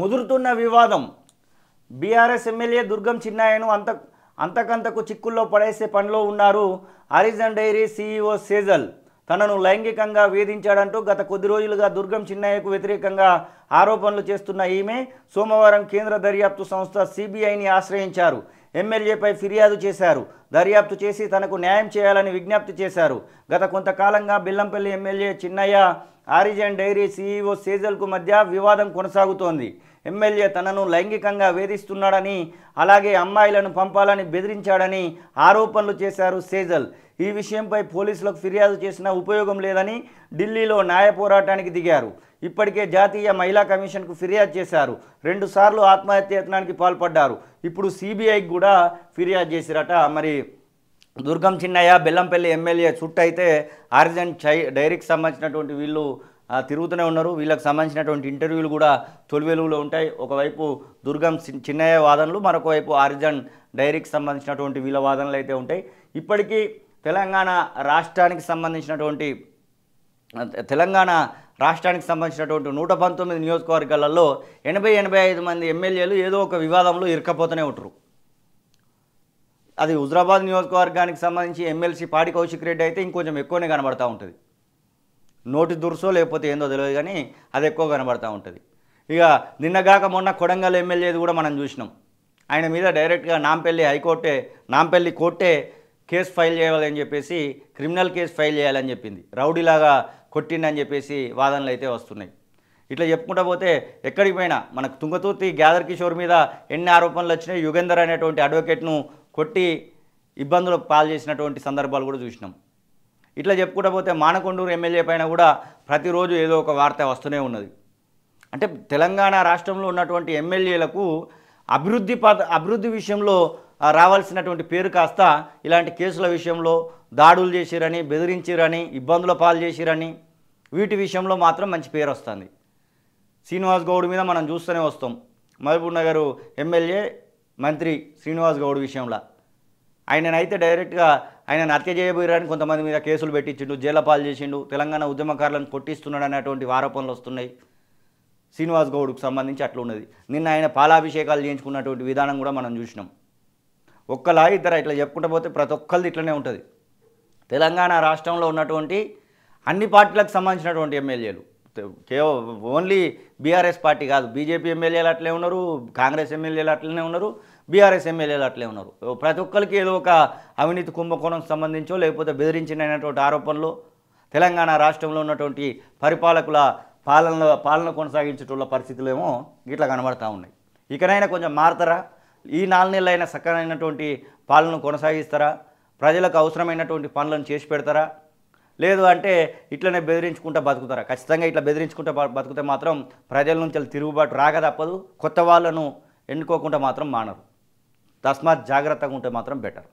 ముదురుతున్న వివాదం BRS MLA దుర్గం చిన్నాయను అంత అంతకంతకు చిక్కుల్లో పడేసే పనిలో ఉన్నారు ఆరిజన్ డైరీ సీఈఓ సేజల్ తనను లైంగికంగా వేధించాడంటూ గత కొద్ది రోజులుగా దుర్గం చిన్నయ్యకు వ్యతిరేకంగా ఆరోపణలు చేస్తున్న ఈమె సోమవారం కేంద్ర దర్యాప్తు సంస్థ సిబిఐని ఆశ్రయించారు ఎమ్మెల్యేపై ఫిర్యాదు చేశారు దర్యాప్తు చేసి తనకు న్యాయం చేయాలని విజ్ఞప్తి చేశారు గత కొంతకాలంగా Bellampalli MLA Chinnayya origin dairy CEO సేజల్కు మధ్య వివాదం కొనసాగుతోంది ఎమ్మెల్యే తనను లైంగికంగా వేధిస్తున్నాడని అలాగే అమ్మాయిలను పంపాలని బెదిరించాడని ఆరోపణలు చేశారు సేజల్ ఈ విషయంపై పోలీసులకు ఫిర్యాదు చేసినా ఉపయోగం లేదని ఢిల్లీలో న్యాయ పోరాటానికి దిగారు ఇప్పటికే జాతీయ మహిళా కమిషన్కు ఫిర్యాదు చేశారు రెండుసార్లు ఆత్మహత్య యత్నానికి పాల్పడ్డారు ఇప్పుడు సిబిఐకి కూడా ఫిర్యాదు చేసిరట మరి దుర్గం చిన్నయ్య బెల్లంపల్లి ఎమ్మెల్యే చుట్టూ అయితే ఆరిజన్ చై డైరీకి సంబంధించినటువంటి వీళ్ళు తిరుగుతూనే ఉన్నారు వీళ్ళకి సంబంధించినటువంటి ఇంటర్వ్యూలు కూడా తొలి వెలుగులో ఉంటాయి ఒకవైపు దుర్గం చిన్నయ్య వాదనలు మరొకవైపు ఆరిజన్ డైరీకి సంబంధించినటువంటి వీళ్ళ వాదనలు అయితే ఉంటాయి ఇప్పటికీ తెలంగాణ రాష్ట్రానికి సంబంధించినటువంటి తెలంగాణ రాష్ట్రానికి సంబంధించినటువంటి నూట పంతొమ్మిది నియోజకవర్గాలలో ఎనభై ఎనభై ఐదు మంది ఎమ్మెల్యేలు ఏదో ఒక వివాదంలో ఇరకపోతూనే ఉంటారు అది హుజరాబాద్ నియోజకవర్గానికి సంబంధించి ఎమ్మెల్సీ పాడి కౌశిక్ రెడ్డి అయితే ఇంకొంచెం ఎక్కువనే కనబడతా ఉంటుంది నోటి దురుసో లేకపోతే ఏందో తెలియదు కానీ అది ఎక్కువ కనబడుతూ ఉంటుంది ఇక నిన్నగాక మొన్న కొడంగల్ ఎమ్మెల్యేది కూడా మనం చూసినాం ఆయన మీద డైరెక్ట్గా నాంపల్లి హైకోర్టే నాంపల్లి కోర్టే కేసు ఫైల్ చేయాలని చెప్పేసి క్రిమినల్ కేసు ఫైల్ చేయాలని చెప్పింది రౌడీలాగా కొట్టిండని చెప్పేసి వాదనలు అయితే వస్తున్నాయి ఇట్లా చెప్పుకుంటా పోతే ఎక్కడికి పోయినా మనకు తుంగతూర్తి గ్యాదర్ కిషోర్ మీద ఎన్ని ఆరోపణలు వచ్చినాయి యుగేందర్ అనేటువంటి అడ్వకేట్ను కొట్టి ఇబ్బందులు పాలు చేసినటువంటి సందర్భాలు కూడా చూసినాం ఇట్లా చెప్పుకుంటా పోతే మానకొండూరు ఎమ్మెల్యే పైన కూడా ప్రతిరోజు ఏదో ఒక వార్త వస్తూనే ఉన్నది అంటే తెలంగాణ రాష్ట్రంలో ఉన్నటువంటి ఎమ్మెల్యేలకు అభివృద్ధి పద అభివృద్ధి విషయంలో రావాల్సినటువంటి పేరు కాస్త ఇలాంటి కేసుల విషయంలో దాడులు చేసిరని బెదిరించిరని ఇబ్బందుల పాలు చేసిరని వీటి విషయంలో మాత్రం మంచి పేరు వస్తుంది శ్రీనివాస్ గౌడ్ మీద మనం చూస్తూనే వస్తాం మహబూబ్ నగర్ ఎమ్మెల్యే మంత్రి శ్రీనివాస్ గౌడ్ విషయంలో ఆయననైతే డైరెక్ట్గా ఆయన హత్య చేయబోయారని కొంతమంది మీద కేసులు పెట్టించిండు పాలు చేసిండు తెలంగాణ ఉద్యమకారులను కొట్టిస్తున్నాడు అనేటువంటి ఆరోపణలు వస్తున్నాయి శ్రీనివాస్ గౌడ్కు సంబంధించి అట్లా ఉన్నది నిన్న ఆయన పాలాభిషేకాలు చేయించుకున్నటువంటి విధానం కూడా మనం చూసినాం ఒక్కలా ఇద్దర ఇట్లా చెప్పుకుంటూ పోతే ప్రతి ఒక్కరిది ఇట్లనే ఉంటుంది తెలంగాణ రాష్ట్రంలో ఉన్నటువంటి అన్ని పార్టీలకు సంబంధించినటువంటి ఎమ్మెల్యేలు కేవలం ఓన్లీ బీఆర్ఎస్ పార్టీ కాదు బీజేపీ ఎమ్మెల్యేలు అట్లే ఉన్నారు కాంగ్రెస్ ఎమ్మెల్యేలు అట్లనే ఉన్నారు బీఆర్ఎస్ ఎమ్మెల్యేలు అట్లే ఉన్నారు ప్రతి ఒక్కరికి ఏదో ఒక అవినీతి కుంభకోణం సంబంధించో లేకపోతే బెదిరించినటువంటి ఆరోపణలు తెలంగాణ రాష్ట్రంలో ఉన్నటువంటి పరిపాలకుల పాలనలో పాలన కొనసాగించేటువంటి పరిస్థితులు ఏమో ఇట్లా కనబడతా ఉన్నాయి ఇకనైనా కొంచెం మారుతారా ఈ నాలుగు నెలలైనా సక్కనైనటువంటి పాలన కొనసాగిస్తారా ప్రజలకు అవసరమైనటువంటి పనులను చేసి పెడతారా లేదు అంటే ఇట్లనే బెదిరించుకుంటా బతుకుతారా ఖచ్చితంగా ఇట్లా బెదిరించుకుంటా బతికితే మాత్రం ప్రజల నుంచి తిరుగుబాటు రాక తప్పదు కొత్త వాళ్ళను ఎన్నుకోకుండా మాత్రం మానరు తస్మాత్ జాగ్రత్తగా ఉంటే మాత్రం బెటర్